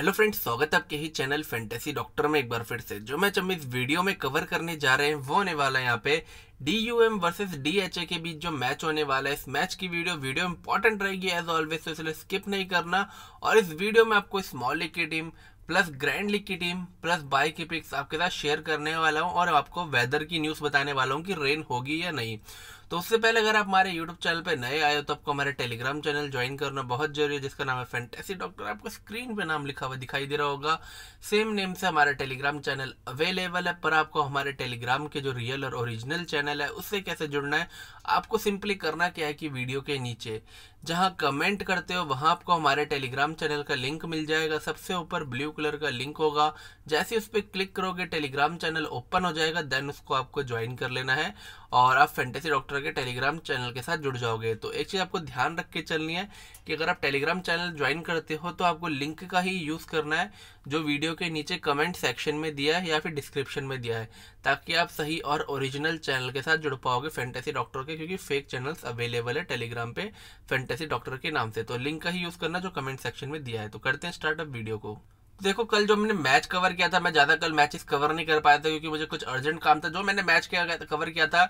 hello friends स्वागत है आपके ही चैनल फैंटेसी डॉक्टर में एक बार फिर से जो मैच हम इस वीडियो में कवर करने जा रहे हैं वो होने वाला है यहाँ पे D U M versus D H A के बीच जो मैच होने वाला है इस मैच की वीडियो वीडियो इंपॉर्टेंट रहेगी एज ऑलवेज तो इसलिए स्किप नहीं करना और इस वीडियो में आपको स्मॉल लीग की टीम प्लस ग्रैंड लीग की टीम प्लस बाई की पिक्स आपके साथ शेयर करने वाला हूँ और आपको वेदर की न्यूज़ बताने वाला हूँ कि रेन होगी या नहीं तो उससे पहले अगर आप हमारे यूट्यूब चैनल पर नए आए हो तो आपको हमारे टेलीग्राम चैनल ज्वाइन करना बहुत जरूरी है जिसका नाम है फैंटेसी डॉक्टर आपको स्क्रीन पे नाम लिखा हुआ दिखाई दे रहा होगा सेम नेम से हमारा टेलीग्राम चैनल अवेलेबल है पर आपको हमारे टेलीग्राम के जो रियल और ओरिजिनल चैनल है उससे कैसे जुड़ना है आपको सिंपली करना क्या है कि वीडियो के नीचे जहाँ कमेंट करते हो वहाँ आपको हमारे टेलीग्राम चैनल का लिंक मिल जाएगा सबसे ऊपर ब्लू कलर का लिंक होगा जैसे उस पर क्लिक करोगे टेलीग्राम चैनल ओपन हो जाएगा देन उसको आपको ज्वाइन कर लेना है और आप फैंटेसी डॉक्टर के टेलीग्राम चैनल के साथ जुड़ जाओगे तो एक चीज़ आपको ध्यान रख के चलनी है कि अगर आप टेलीग्राम चैनल ज्वाइन करते हो तो आपको लिंक का ही यूज़ करना है जो वीडियो के नीचे कमेंट सेक्शन में दिया है या फिर डिस्क्रिप्शन में दिया है ताकि आप सही और ओरिजिनल चैनल के साथ जुड़ पाओगे फैंटेसी डॉक्टर के क्योंकि फेक चैनल्स अवेलेबल है टेलीग्राम पे फेंट फैंटेसी डॉक्टर के नाम से तो लिंक का ही यूज करना जो कमेंट सेक्शन में दिया है तो करते हैं स्टार्टअप वीडियो को देखो कल जो मैंने मैच कवर किया था मैं ज़्यादा कल मैचेस कवर नहीं कर पाया था क्योंकि मुझे कुछ अर्जेंट काम था जो मैंने मैच किया कवर किया था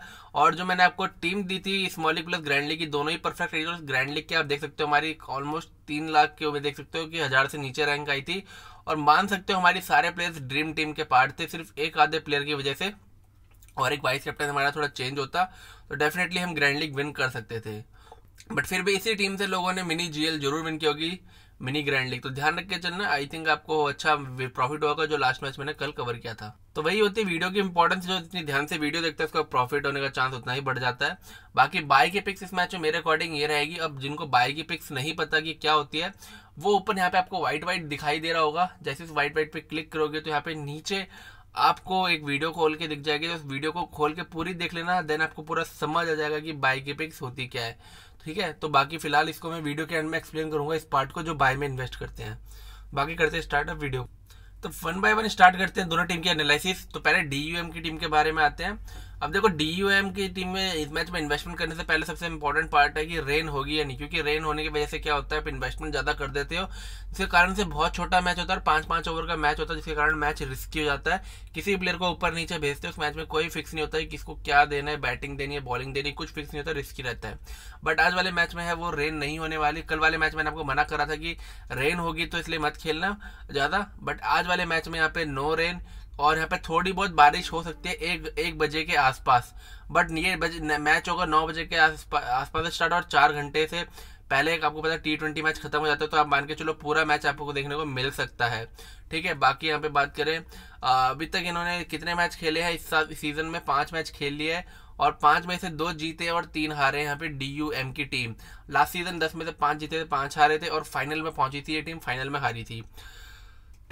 और जो मैंने आपको टीम दी थी स्मॉलिक प्लस ग्रैंड लीग की दोनों ही परफेक्ट रही और ग्रैंड लीग की आप देख सकते हो हमारी ऑलमोस्ट तीन लाख के देख सकते हो कि हज़ार से नीचे रैंक आई थी और मान सकते हो हमारी सारे प्लेयर्स ड्रीम टीम के पार्ट थे सिर्फ एक आधे प्लेयर की वजह से और एक वाइस कैप्टन हमारा थोड़ा चेंज होता तो डेफिनेटली हम ग्रैंड लीग विन कर सकते थे बट फिर भी इसी टीम से लोगों ने मिनी जीएल जरूर विन की होगी मिनी ग्रैंड लीग तो ध्यान रख के चलना आई थिंक आपको अच्छा प्रॉफिट होगा जो लास्ट मैच मैंने कल कवर किया था तो वही होती है वीडियो की इंपॉर्टेंस जो इतनी ध्यान से वीडियो देखते हैं उसका प्रॉफिट होने का चांस उतना ही बढ़ जाता है बाकी बाय की पिक्स इस मैच में मेरे अकॉर्डिंग ये रहेगी अब जिनको बाय की पिक्स नहीं पता कि क्या होती है वो ऊपर यहाँ पे आपको व्हाइट व्हाइट दिखाई दे रहा होगा जैसे उस व्हाइट व्हाइट पे क्लिक करोगे तो यहाँ पे नीचे आपको एक वीडियो खोल के दिख जाएगी तो उस वीडियो को खोल के पूरी देख लेना देन आपको पूरा समझ आ जाएगा कि बाई की पिक्स होती क्या है ठीक है तो बाकी फिलहाल इसको मैं वीडियो के एंड में एक्सप्लेन करूंगा इस पार्ट को जो बाय में इन्वेस्ट करते हैं बाकी करते हैं स्टार्टअप वीडियो तो वन बाय वन स्टार्ट करते हैं दोनों टीम की एनालिसिस तो पहले डी की टीम के बारे में आते हैं अब देखो डी की टीम में इस मैच में इन्वेस्टमेंट करने से पहले सबसे इंपॉर्टेंट पार्ट है कि रेन होगी या नहीं क्योंकि रेन होने की वजह से क्या होता है आप इन्वेस्टमेंट ज़्यादा कर देते हो जिसके कारण से बहुत छोटा मैच होता है और पाँच पाँच ओवर का मैच होता है जिसके कारण मैच रिस्की हो जाता है किसी प्लेयर को ऊपर नीचे भेजते हो उस मैच में कोई फिक्स नहीं होता है किसको क्या देना है बैटिंग देनी है बॉलिंग देनी है कुछ फिक्स नहीं होता रिस्की रहता है बट आज वाले मैच में है वो रेन नहीं होने वाली कल वाले मैच मैंने आपको मना करा था कि रेन होगी तो इसलिए मत खेलना ज़्यादा बट आज वाले मैच में यहाँ पे नो रेन और यहाँ पे थोड़ी बहुत बारिश हो सकती है एक एक बजे के आसपास बट ये बजे मैच होगा नौ बजे के आसपास स्टार्ट और चार घंटे से पहले एक आपको पता टी ट्वेंटी मैच खत्म हो जाता है तो आप मान के चलो पूरा मैच आपको देखने को मिल सकता है ठीक है बाकी यहाँ पे बात करें अभी तक इन्होंने कितने मैच खेले हैं इस, साल सीजन में पाँच मैच खेल लिए है और पाँच में से दो जीते और तीन हारे यहाँ पे डी यू एम की टीम लास्ट सीजन दस में से पाँच जीते थे पाँच हारे थे और फाइनल में पहुंची थी ये टीम फाइनल में हारी थी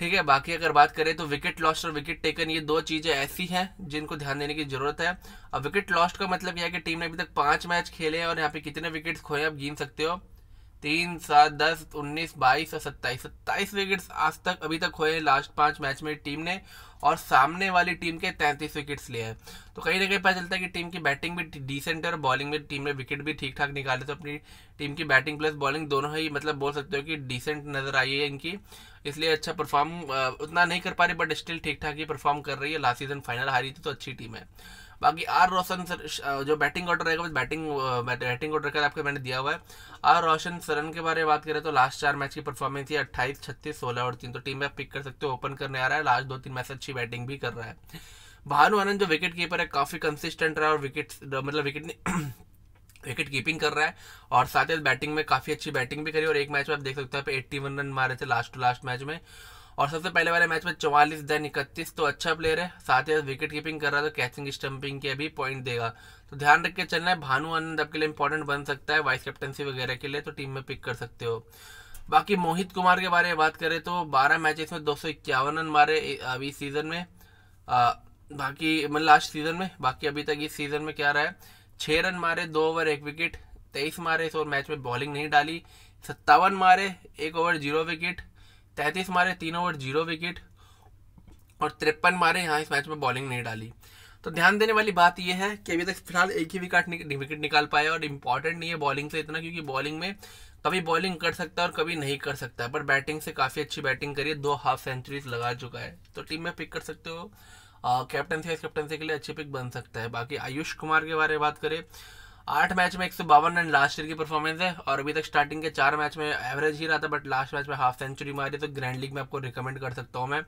ठीक है बाकी अगर बात करें तो विकेट लॉस्ट और विकेट टेकन ये दो चीज़ें ऐसी हैं जिनको ध्यान देने की जरूरत है अब विकेट लॉस्ट का मतलब यह है कि टीम ने अभी तक पाँच मैच खेले हैं और यहाँ पे कितने विकेट खोए आप गिन सकते हो तीन सात दस उन्नीस बाईस और सत्ताईस सत्ताईस विकेट आज तक अभी तक हुए लास्ट पांच मैच में टीम ने और सामने वाली टीम के तैंतीस विकेट्स लिए हैं तो कहीं ना कहीं पता चलता है कि टीम की बैटिंग भी डिसेंट है और बॉलिंग में टीम ने विकेट भी ठीक ठाक निकाले तो अपनी टीम की बैटिंग प्लस बॉलिंग दोनों ही मतलब बोल सकते हो कि डिसेंट नज़र आई है इनकी इसलिए अच्छा परफॉर्म उतना नहीं कर पा रही बट स्टिल ठीक ठाक ही परफॉर्म कर रही है लास्ट सीजन फाइनल हारी थी तो अच्छी टीम है बाकी आर रोशन सर जो बैटिंग ऑर्डर रहेगा बैटिंग बैटिंग ऑर्डर का आपके मैंने दिया हुआ है आर रोशन सरन के बारे में बात करें तो लास्ट चार मैच की परफॉर्मेंस ही अट्ठाईस छत्तीस सोलह और तीन तो टीम में आप पिक कर सकते हो ओपन करने आ रहा है लास्ट दो तीन मैच अच्छी बैटिंग भी कर रहा है भानु आनंद जो विकेट कीपर है काफ़ी कंसिस्टेंट रहा और विकेट मतलब विकेट विकेट कीपिंग कर रहा है और साथ ही बैटिंग में काफ़ी अच्छी बैटिंग भी करी और एक मैच में आप देख सकते हो आप एट्टी वन रन मारे थे लास्ट टू लास्ट मैच में और सबसे पहले वाले मैच में चौवालीस दैन इकतीस तो अच्छा प्लेयर है साथ ही विकेट कीपिंग कर रहा है तो कैचिंग स्टम्पिंग के भी पॉइंट देगा तो ध्यान रख के चलना है भानु आनंद आपके लिए इंपॉर्टेंट बन सकता है वाइस कैप्टनसी वगैरह के लिए तो टीम में पिक कर सकते हो बाकी मोहित कुमार के बारे में बात करें तो बारह मैचेस में दो सौ इक्यावन रन मारे अभी सीज़न में बाकी मतलब लास्ट सीज़न में बाकी अभी तक इस सीज़न में क्या रहा है छः रन मारे दो ओवर एक विकेट तेईस मारे इस ओवर मैच में बॉलिंग नहीं डाली सत्तावन मारे एक ओवर जीरो विकेट तैंतीस मारे तीन ओवर जीरो विकेट और तिरपन मारे यहाँ इस मैच में बॉलिंग नहीं डाली तो ध्यान देने वाली बात यह है कि अभी तक फिलहाल एक ही विकेट विकेट निकाल पाया और इम्पॉर्टेंट नहीं है बॉलिंग से इतना क्योंकि बॉलिंग में कभी बॉलिंग कर सकता है और कभी नहीं कर सकता है पर बैटिंग से काफ़ी अच्छी बैटिंग करी है दो हाफ सेंचुरीज लगा चुका है तो टीम में पिक कर सकते हो कैप्टनसी वाइस कैप्टनसी के लिए अच्छी पिक बन सकता है बाकी आयुष कुमार के बारे में बात करें आठ मैच में एक सौ बावन रन लास्ट ईयर की परफॉर्मेंस है और अभी तक स्टार्टिंग के चार मैच में एवरेज ही रहा था बट लास्ट मैच में हाफ सेंचुरी मारी तो ग्रैंड लीग में आपको रिकमेंड कर सकता हूँ मैं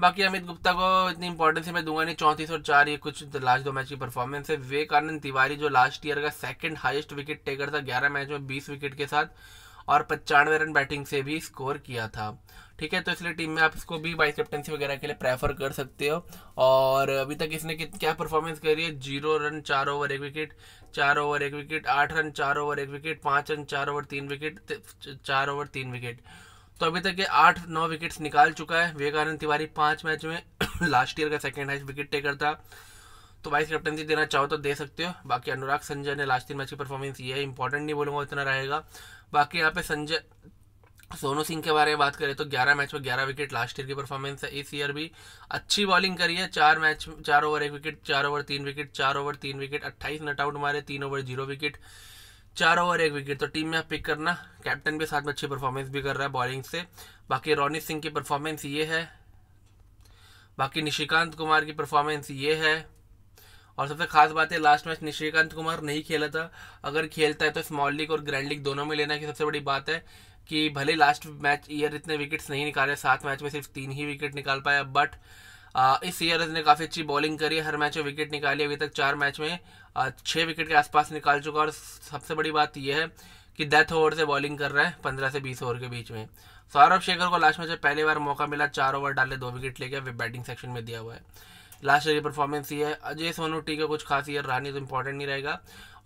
बाकी अमित गुप्ता को इतनी इंपॉर्टेंस है मैं दूंगा नहीं चौंतीस और चार ये कुछ लास्ट दो मैच की परफॉर्मेंस है विवेकानंद तिवारी जो लास्ट ईयर का सेकंड हाईएस्ट विकेट टेकर था ग्यारह मैच में बीस विकेट के साथ और पचानवे रन बैटिंग से भी स्कोर किया था ठीक है तो इसलिए टीम में आप इसको भी वाइस कैप्टनसी वगैरह के लिए प्रेफर कर सकते हो और अभी तक इसने क्या परफॉर्मेंस करी है जीरो रन चार ओवर एक विकेट चार ओवर एक विकेट आठ रन चार ओवर एक विकेट पाँच रन चार ओवर तीन विकेट चार ओवर तीन विकेट तो अभी तक ये आठ नौ विकेट्स निकाल चुका है विवेकानंद तिवारी पाँच मैच में लास्ट ईयर का सेकेंड हाइस्ट विकेट टेकर था तो वाइस कैप्टनसी देना चाहो तो दे सकते हो बाकी अनुराग संजय ने लास्ट तीन मैच की परफॉर्मेंस ये है इंपॉर्टेंट नहीं बोलूंगा इतना रहेगा बाकी यहाँ पे संजय सोनू सिंह के बारे में बात करें तो 11 मैच में 11 विकेट लास्ट ईयर की परफॉर्मेंस है इस ईयर भी अच्छी बॉलिंग करी है चार मैच चार ओवर एक विकेट चार ओवर तीन विकेट चार ओवर तीन विकेट अट्ठाईस नट आउट मारे तीन ओवर जीरो विकेट चार ओवर एक विकेट तो टीम में आप पिक करना कैप्टन भी साथ में अच्छी परफॉर्मेंस भी कर रहा है बॉलिंग से बाकी रोनित सिंह की परफॉर्मेंस ये है बाकी निशिकांत कुमार की परफॉर्मेंस ये है और सबसे खास बात है लास्ट मैच निशिकांत कुमार नहीं खेला था अगर खेलता है तो स्मॉल लीग और ग्रैंड लीग दोनों में लेना की सबसे बड़ी बात है कि भले लास्ट मैच ईयर इतने विकेट्स नहीं निकाले सात मैच में सिर्फ तीन ही विकेट निकाल पाया बट इस ईयर इसने काफ़ी अच्छी बॉलिंग करी हर मैच में विकेट निकाली अभी तक चार मैच में छः विकेट के आसपास निकाल चुका और सबसे बड़ी बात यह है कि डेथ ओवर से बॉलिंग कर रहा है पंद्रह से बीस ओवर के बीच में सौरभ शेखर को लास्ट मैच में पहली बार मौका मिला चार ओवर डाले दो विकेट लेके वे बैटिंग सेक्शन में दिया हुआ है लास्ट ईयर की परफॉर्मेंस ही है अजय टी का कुछ खास ईयर रहा नहीं तो इंपॉर्टेंट नहीं रहेगा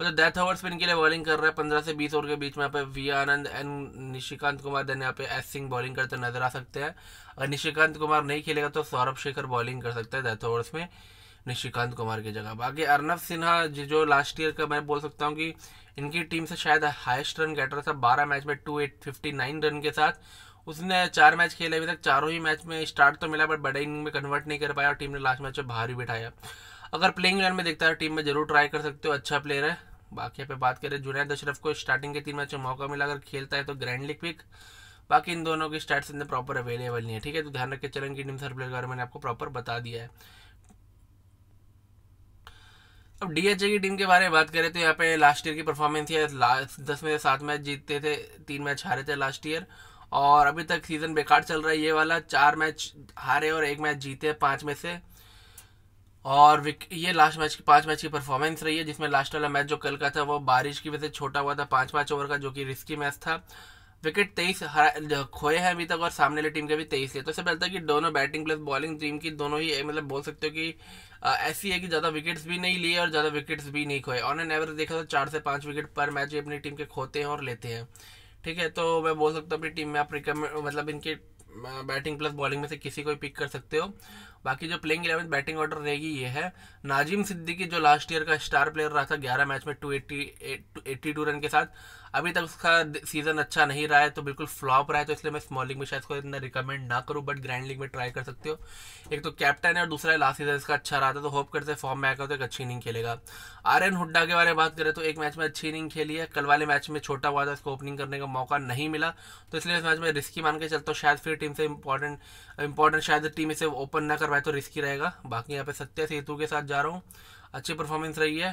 और जो डेथ ओवर स्पिन के लिए बॉलिंग कर रहा है पंद्रह से बीस ओवर के बीच में यहाँ पे V Anand and Nishikant Kumar then यहाँ पे एस सिंह बॉलिंग करते नजर आ सकते हैं अगर निशिकांत कुमार नहीं खेलेगा तो सौरभ शेखर बॉलिंग कर सकता है डेथ ओवर्स में निशिकांत कुमार की जगह बाकी अर्नब सिन्हा जो लास्ट ईयर का मैं बोल सकता हूँ कि इनकी टीम से शायद हाइस्ट रन गेटर था बारह मैच में two eight fifty nine run के साथ उसने चार मैच खेले अभी तक चारों ही मैच में स्टार्ट तो मिला बट बड़े इनिंग में कन्वर्ट नहीं कर पाया और टीम ने लास्ट मैच में बाहर ही बिठाया अगर प्लेइंग इलेवन में देखता है टीम में जरूर ट्राई कर सकते हो अच्छा प्लेयर है बाकी पे बात करें जुनैद अशरफ को स्टार्टिंग के तीन मैच में मौका मिला अगर खेलता है तो ग्रैंड लीग पिक बाकी इन दोनों की स्टार्ट इतने प्रॉपर अवेलेबल नहीं है ठीक है तो ध्यान रखिए चलेंगे की टीम सर प्लेयर के बारे में आपको प्रॉपर बता दिया है अब डीएचए की टीम के बारे में बात करें तो यहाँ पे लास्ट ईयर की परफॉर्मेंस है लास्ट दस में सात मैच जीतते थे तीन मैच हारे थे लास्ट ईयर और अभी तक सीज़न बेकार चल रहा है ये वाला चार मैच हारे और एक मैच जीते पाँच में से और ये लास्ट मैच की पांच मैच की परफॉर्मेंस रही है जिसमें लास्ट वाला मैच जो कल का था वो बारिश की वजह से छोटा हुआ था पाँच पाँच ओवर का जो कि रिस्की मैच था विकेट तेईस खोए हैं अभी तक और सामने वाली टीम के भी तेईस है तो इससे पहले तो कि दोनों बैटिंग प्लस बॉलिंग टीम की दोनों ही मतलब बोल सकते हो कि ऐसी है कि ज़्यादा विकेट्स भी नहीं लिए और ज़्यादा विकेट्स भी नहीं खोए ऑन एन एवरेज देखा तो चार से पाँच विकेट पर मैच अपनी टीम के खोते हैं और लेते हैं ठीक है तो मैं बोल सकता हूँ अपनी टीम में आप रिकमेंड मतलब इनके बैटिंग प्लस बॉलिंग में से किसी को भी पिक कर सकते हो बाकी जो प्लेइंग इलेवन बैटिंग ऑर्डर रहेगी ये है नाजिम सिद्दीकी जो लास्ट ईयर का स्टार प्लेयर रहा था ग्यारह मैच में टू एट्टी टू रन के साथ अभी तक उसका सीज़न अच्छा नहीं रहा है तो बिल्कुल फ्लॉप रहा है तो इसलिए मैं स्मॉल लीग में शायद को इतना रिकमेंड ना करूँ बट ग्रैंड लीग में ट्राई कर सकते हो एक तो कैप्टन है और दूसरा लास्ट सीजन इसका अच्छा रहा था तो होप करते फॉर्म में आकर तो एक अच्छी इनिंग खेलेगा आर एन हुड्डा के बारे में बात करें तो एक मैच में अच्छी इनिंग खेली है कल वाले मैच में छोटा हुआ था इसको ओपनिंग करने का मौका नहीं मिला तो इसलिए इस मैच में रिस्की मान के चलता हूँ शायद फिर टीम से इंपॉर्टेंट इंपॉर्टेंट शायद टीम इसे ओपन ना कर करवाए तो रिस्की रहेगा बाकी यहाँ पे सत्या सेतु के साथ जा रहा हूँ अच्छी परफॉर्मेंस रही है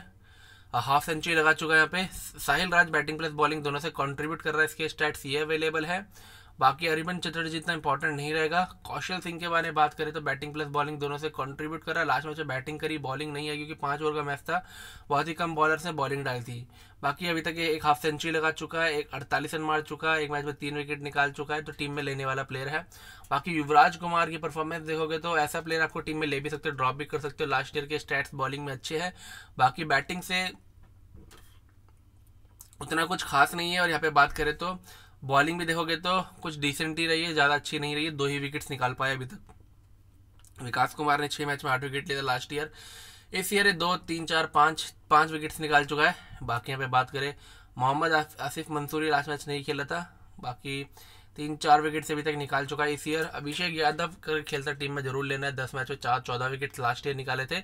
हाफ सेंचुरी लगा चुका है यहाँ पे Sahil Raj batting plus bowling दोनों से कंट्रीब्यूट कर रहा है इसके स्टैट्स ये अवेलेबल है बाकी अरिबन चतुर्जी इतना इंपॉर्टेंट नहीं रहेगा कौशल सिंह के बारे में बात करें तो बैटिंग प्लस बॉलिंग दोनों से कंट्रीब्यूट करा लास्ट मैच में बैटिंग करी बॉलिंग नहीं आई क्योंकि पांच ओवर का मैच था बहुत ही कम बॉलर्स ने बॉलिंग डाली थी बाकी अभी तक एक हाफ सेंचुरी लगा चुका है एक अड़तालीस रन मार चुका है एक मैच में तीन विकेट निकाल चुका है तो टीम में लेने वाला प्लेयर है बाकी युवराज कुमार की परफॉर्मेंस देखोगे तो ऐसा प्लेयर आपको टीम में ले भी सकते हो ड्रॉप भी कर सकते हो लास्ट ईयर के स्टैट्स बॉलिंग में अच्छे हैं बाकी बैटिंग से उतना कुछ खास नहीं है और यहाँ पे बात करें तो बॉलिंग भी देखोगे तो कुछ डिसेंट ही रही है ज़्यादा अच्छी नहीं रही है दो ही विकेट्स निकाल पाए अभी तक विकास कुमार ने छः मैच में आठ विकेट लिया था लास्ट ईयर इस ईयर दो तीन चार पाँच पाँच विकेट्स निकाल चुका है बाकी यहाँ पे बात करें मोहम्मद आसिफ मंसूरी लास्ट मैच नहीं खेला था बाकी तीन चार विकेट से अभी तक निकाल चुका है इस ईयर अभिषेक यादव कर खेलता टीम में जरूर लेना है दस मैच में चार चौदह विकेट्स लास्ट ईयर निकाले थे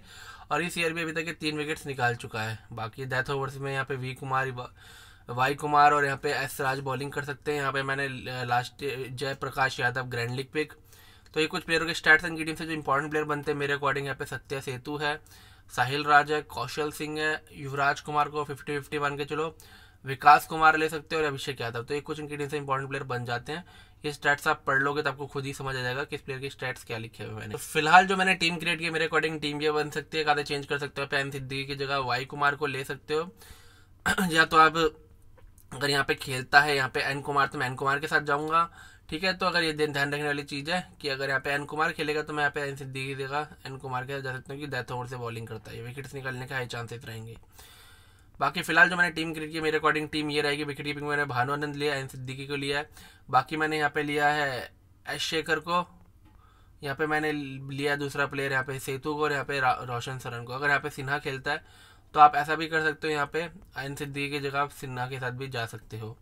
और इस ईयर भी अभी तक ये तीन विकेट्स निकाल चुका है बाकी डेथ ओवर्स में यहाँ पे वी कुमार वाई कुमार और यहाँ पे एस राज बॉलिंग कर सकते हैं यहाँ पे मैंने last Jayprakash Yadav grand league pick तो ये कुछ प्लेयरों के स्टार्ट्स एंड की टीम से जो इंपॉर्टेंट प्लेयर बनते हैं मेरे अकॉर्डिंग यहाँ पे सत्या सेतु है साहिल राज है कौशल सिंह है युवराज कुमार को फिफ्टी फिफ्टी मान के चलो विकास कुमार ले सकते हो और अभिषेक यादव तो ये कुछ इनकी टीम से इंपॉर्टेंट प्लेयर बन जाते हैं ये स्टैट्स आप पढ़ लोगे तो आपको खुद ही समझ आ जाएगा किस प्लेयर के स्टैट्स क्या लिखे हुए मैंने तो फिलहाल जो मैंने टीम क्रिएट की मेरे अकॉर्डिंग टीम ये बन सकती है कहा चेंज कर सकते हो पैन सिद्दीकी की जगह वाई कुमार को ले सकते हो या तो आप अगर यहाँ पे खेलता है यहाँ पे एन कुमार तो मैं एन कुमार के साथ जाऊँगा ठीक है तो अगर ये ध्यान रखने वाली चीज़ है कि अगर यहाँ पे एन कुमार खेलेगा तो मैं यहाँ पे एन सिद्धि देगा एन कुमार के साथ जा सकता हूँ कि डेथ ओवर से बॉलिंग करता है विकेट्स निकालने के हाई चांसेस रहेंगे बाकी फिलहाल जो मैंने टीम क्रिकेट की मेरे अकॉर्डिंग टीम ये रहेगी विकेट कीपिंग मैंने भानु आनंद लिया एन सिद्दीकी को लिया है बाकी मैंने यहाँ पे लिया है एस शेखर को यहाँ पे मैंने लिया दूसरा प्लेयर यहाँ पे सेतु को और यहाँ पे रोशन सरन को अगर यहाँ पे सिन्हा खेलता है तो आप ऐसा भी कर सकते हो यहाँ पे आयन सिद्दीकी की जगह आप सिन्हा के साथ भी जा सकते हो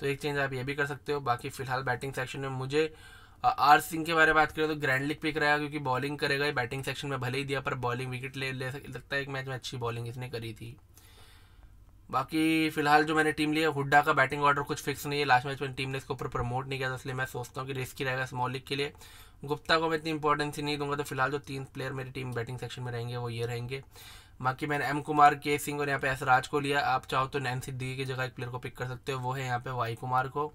तो एक चेंज आप ये भी कर सकते हो बाकी फिलहाल बैटिंग सेक्शन में मुझे आर सिंह के बारे में बात करें तो ग्रैंड लीग पिक रहेगा क्योंकि बॉलिंग करेगा ही बैटिंग सेक्शन में भले ही दिया पर बॉलिंग विकेट ले ले सकता है एक मैच में अच्छी बॉलिंग इसने करी थी बाकी फिलहाल जो मैंने टीम लिया हुड्डा का बैटिंग ऑर्डर कुछ फिक्स नहीं है लास्ट मैच में टीम ने इसके ऊपर प्रमोट नहीं किया था इसलिए मैं सोचता हूँ कि रिस्की रहेगा स्मॉल लीग के लिए गुप्ता को मैं इतनी इंपॉर्टेंस ही नहीं दूंगा तो फिलहाल जो तीन प्लेयर मेरी टीम बैटिंग सेक्शन में रहेंगे वो ये रहेंगे बाकी मैंने एम कुमार के सिंह और यहाँ पे एस राज को लिया आप चाहो तो नैन सिद्दीकी की जगह एक प्लेयर को पिक कर सकते हो वो है यहाँ पे वाई कुमार को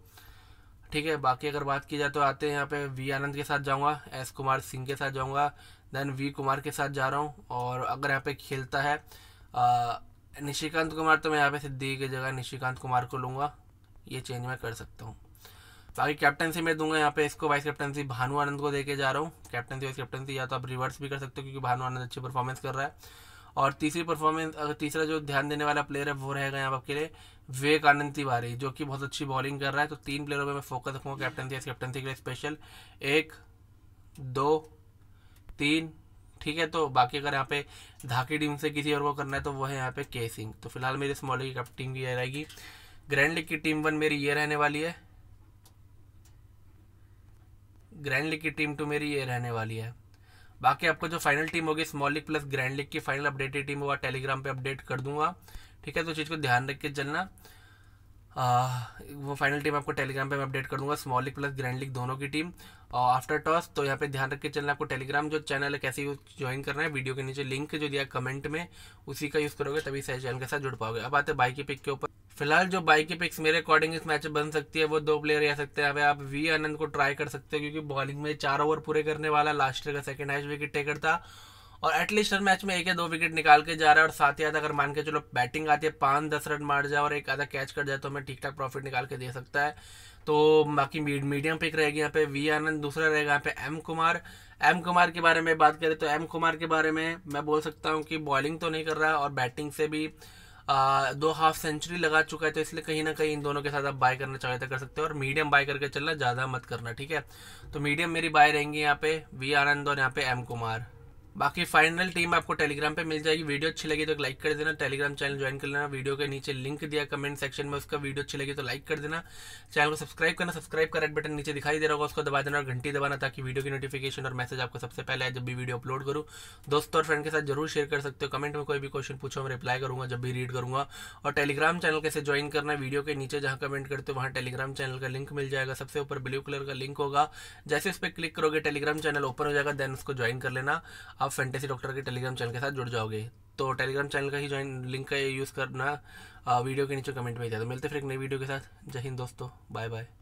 ठीक है बाकी अगर बात की जाए तो आते हैं यहाँ पे वी आनंद के साथ जाऊँगा एस कुमार सिंह के साथ जाऊँगा देन वी कुमार के साथ जा रहा हूँ और अगर यहाँ पे खेलता है निशिकांत कुमार तो मैं यहाँ पे सिद्दीकी की जगह निशिकांत कुमार को लूँगा ये चेंज मैं कर सकता हूँ बाकी कैप्टनसी मैं दूंगा यहाँ पे इसको वाइस कैप्टनसी भानु आनंद को देके जा रहा हूँ कैप्टनसी वाइस कैप्टनसी या तो आप रिवर्स भी कर सकते हो क्योंकि भानु आनंद अच्छी परफॉर्मेंस कर रहा है और तीसरी परफॉर्मेंस अगर तीसरा जो ध्यान देने वाला प्लेयर है वो रहेगा यहाँ आपके लिए विवेक आनंद तिवारी जो कि बहुत अच्छी बॉलिंग कर रहा है तो तीन प्लेयरों पर मैं फोकस रखूँगा कैप्टनसी इस कैप्टनसी के लिए स्पेशल एक दो तीन ठीक है तो बाकी अगर यहाँ पे धाकी टीम से किसी और को करना है तो वो है यहाँ पे के सिंह तो फिलहाल मेरी स्मॉल की टीम की रहेगी ग्रैंड लीग की टीम वन मेरी ये रहने वाली है ग्रैंड लीग की टीम टू मेरी ये रहने वाली है बाकी आपको जो फाइनल टीम होगी small league plus grand league की फाइनल अपडेटेड टीम होगा टेलीग्राम पे अपडेट कर दूंगा ठीक है तो चीज़ को ध्यान रख के चलना वो फाइनल टीम आपको टेलीग्राम पे मैं अपडेट कर दूंगा small league plus grand league दोनों की टीम और आफ्टर टॉस तो यहाँ पे ध्यान रख के चलना आपको टेलीग्राम जो चैनल है कैसे ज्वाइन करना है वीडियो के नीचे लिंक जो दिया कमेंट में उसी का यूज़ करोगे तभी सही चैनल के साथ जुड़ पाओगे अब आते बाइक के पिक के ऊपर फिलहाल जो बाइक की पिक्स मेरे अकॉर्डिंग इस मैच में बन सकती है वो दो प्लेयर रह सकते हैं अब आप वी आनंद को ट्राई कर सकते हो क्योंकि बॉलिंग में चार ओवर पूरे करने वाला लास्ट ईयर का सेकेंड हाइस्ट विकेट टेकर था और एटलीस्ट हर मैच में एक या दो विकेट निकाल के जा रहा है और साथ ही आधा अगर मान के चलो बैटिंग आती है पाँच दस रन मार जाए और एक आधा कैच कर जाए तो हमें ठीक ठाक प्रॉफिट निकाल के दे सकता है तो बाकी मीडियम पिक रहेगी यहाँ पे वी आनंद दूसरा रहेगा यहाँ पे एम कुमार एम कुमार के बारे में बात करें तो एम कुमार के बारे में मैं बोल सकता हूँ कि बॉलिंग तो नहीं कर रहा और बैटिंग से भी आ, दो हाफ सेंचुरी लगा चुका है तो इसलिए कहीं ना कहीं इन दोनों के साथ आप बाय करना चाहे तो कर सकते हो और मीडियम बाय करके चलना ज़्यादा मत करना ठीक है तो मीडियम मेरी बाय रहेंगी यहाँ पे वी आनंद और यहाँ पे एम कुमार बाकी फाइनल टीम आपको टेलीग्राम पे मिल जाएगी वीडियो अच्छी लगी तो लाइक कर देना टेलीग्राम चैनल ज्वाइन कर लेना वीडियो के नीचे लिंक दिया कमेंट सेक्शन में उसका वीडियो अच्छी लगी तो लाइक कर देना चैनल को सब्सक्राइब करना सब्सक्राइब का रेड बटन नीचे दिखाई दे रहा होगा उसको दबा देना और घंटी दबाना ताकि वीडियो की नोटिफिकेशन और मैसेज आपको सबसे पहले आए जब भी वीडियो अपलोड करूँ दोस्तों और फ्रेंड के साथ जरूर शेयर कर सकते हो कमेंट में कोई भी क्वेश्चन पूछो मैं रिप्लाई करूंगा जब भी रीड करूंगा और टेलीग्राम चैनल कैसे ज्वाइन करना वीडियो के नीचे जहां कमेंट करते हो वहां टेलीग्राम चैनल का लिंक मिल जाएगा सबसे ऊपर ब्लू कलर का लिंक होगा जैसे उस पर क्लिक करोगे टेलीग्राम चैनल ओपन हो जाएगा देन उसको ज्वाइन कर लेना आप फैंटेसी डॉक्टर के टेलीग्राम चैनल के साथ जुड़ जाओगे तो टेलीग्राम चैनल का ही ज्वाइन लिंक का यूज़ करना वीडियो के नीचे कमेंट में जाए तो मिलते फिर एक नई वीडियो के साथ जय हिंद दोस्तों बाय बाय